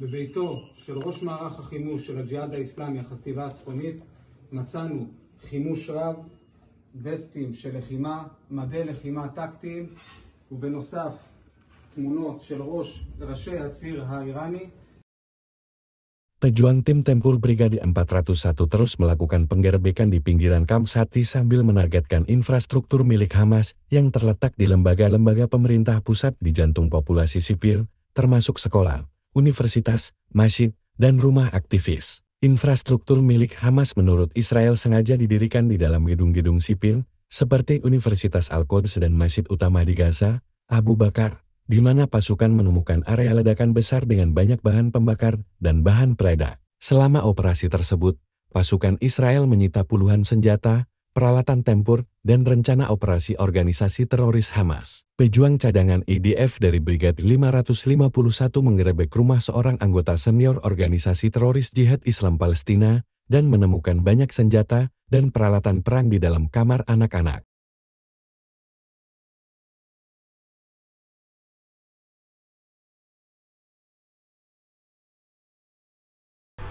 בביתו של ראש מערך החימוש של הג'יהאד האיסלאמי, החטיבה הצפונית, מצאנו חימוש רב, וסטים של לחימה, מדי לחימה טקטיים, ובנוסף תמונות של ראש, ראשי הציר האיראני. Pejuang tim tempur Brigade 401 terus melakukan penggerbekan di pinggiran Kamp Sati sambil menargetkan infrastruktur milik Hamas yang terletak di lembaga-lembaga pemerintah pusat di jantung populasi sipil, termasuk sekolah universitas, masjid, dan rumah aktivis. Infrastruktur milik Hamas menurut Israel sengaja didirikan di dalam gedung-gedung sipil, seperti Universitas Al-Quds dan Masjid Utama di Gaza, Abu Bakar, di mana pasukan menemukan area ledakan besar dengan banyak bahan pembakar dan bahan peledak. Selama operasi tersebut, pasukan Israel menyita puluhan senjata, peralatan tempur, dan rencana operasi organisasi teroris Hamas. Pejuang cadangan IDF e dari Brigade 551 menggerebek rumah seorang anggota senior organisasi teroris Jihad Islam Palestina dan menemukan banyak senjata dan peralatan perang di dalam kamar anak-anak.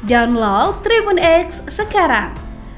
Download Tribun X sekarang